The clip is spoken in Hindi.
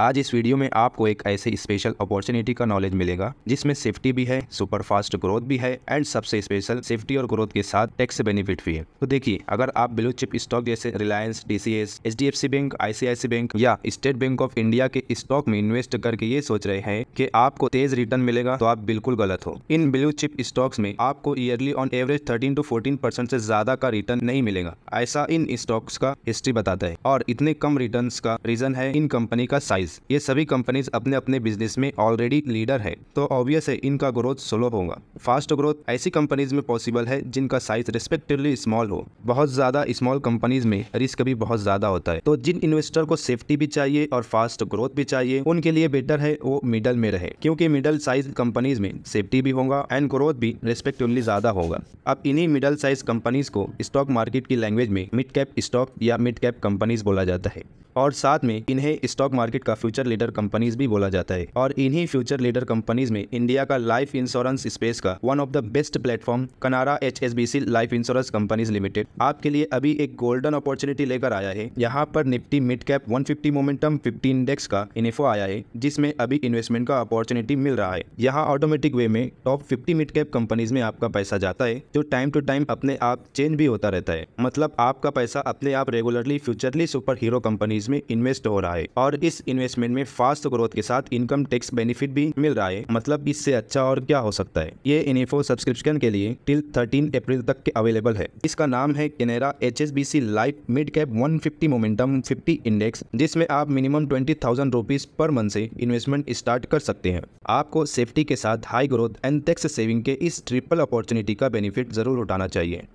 आज इस वीडियो में आपको एक ऐसे स्पेशल अपॉर्चुनिटी का नॉलेज मिलेगा जिसमें सेफ्टी भी है सुपर फास्ट ग्रोथ भी है एंड सबसे स्पेशल सेफ्टी और ग्रोथ के साथ टैक्स बेनिफिट भी है तो देखिए अगर आप ब्लू चिप स्टॉक जैसे Reliance TCS H bank ICIC bank या स्टेट बैंक ऑफ इंडिया के स्टॉक में इन्वेस्ट करके ये सोच रहे हैं की आपको तेज रिटर्न मिलेगा तो आप बिल्कुल गलत हो इन ब्लू चिप स्टॉक्स में आपको yearly on average thirteen to fourteen percent से ज्यादा का रिटर्न नहीं मिलेगा ऐसा इन स्टॉक्स का हिस्ट्री बताता है और इतने कम रिटर्न का रीजन है इन कंपनी का साइज वाइज ये सभी कंपनीज अपने अपने बिजनेस में ऑलरेडी लीडर है तो ऑब्वियस है इनका ग्रोथ स्लो होगा फास्ट ग्रोथ ऐसी कंपनीज में पॉसिबल है जिनका साइज रिस्पेक्टिवली स्मॉल हो बहुत ज्यादा स्मॉल कंपनीज में रिस्क भी बहुत ज्यादा होता है तो जिन इन्वेस्टर को सेफ्टी भी चाहिए और फास्ट ग्रोथ भी चाहिए उनके लिए बेटर है वो मिडल में रहे क्योंकि मिडल साइज कंपनीज में सेफ्टी भी होगा एंड ग्रोथ भी रिस्पेक्टिवली ज्यादा होगा अब इन्हीं मिडल साइज कंपनीज को स्टॉक मार्केट की लैंग्वेज में मिड कैप स्टॉक या मिड कैप कंपनीज बोला जाता है और साथ में इन्हें स्टॉक मार्केट का का फ्यूचर लीडर कंपनीज भी बोला जाता है और इन्हीं फ्यूचर लीडर कंपनीज में इंडिया का लाइफ इंश्योरेंस स्पेस का one of the best platform Canara H life insurance companies limited आपके लिए अभी एक गोल्डन अपॉर्चुनिटी लेकर आया है यहाँ पर Nifty mid cap one momentum fifty index का इनफो आया है जिसमें अभी इन्वेस्टमेंट का अपॉर्चुनिटी मिल रहा है यहाँ ऑटोमेटिक वे में top fifty mid cap companies में आपका पैसा जाता है जो टाइम टू टाइम अपने आप चेंज भी होता रहता है मतलब आपका पैसा अपने आप regularly futurely super hero companies में इन्वेस्ट हो रहा है और इस इन्वेस्ट इन्वेस्टमेंट में फास्ट ग्रोथ के साथ इनकम टैक्स बेनिफिट भी मिल रहा है मतलब इससे अच्छा और क्या हो सकता है ये इनफो सब्सक्रिप्शन के लिए टिल थर्टीन अप्रैल तक के अवेलेबल है इसका नाम है Canara H S B C life mid cap one fifty momentum fifty index जिसमें आप minimum twenty thousand rupees per month से इन्वेस्टमेंट स्टार्ट कर सकते हैं आपको सेफ्टी के साथ high growth and tax saving के इस ट्रिपल अपॉर्चुनिटी का बेनिफिट जरूर उठाना चाहिए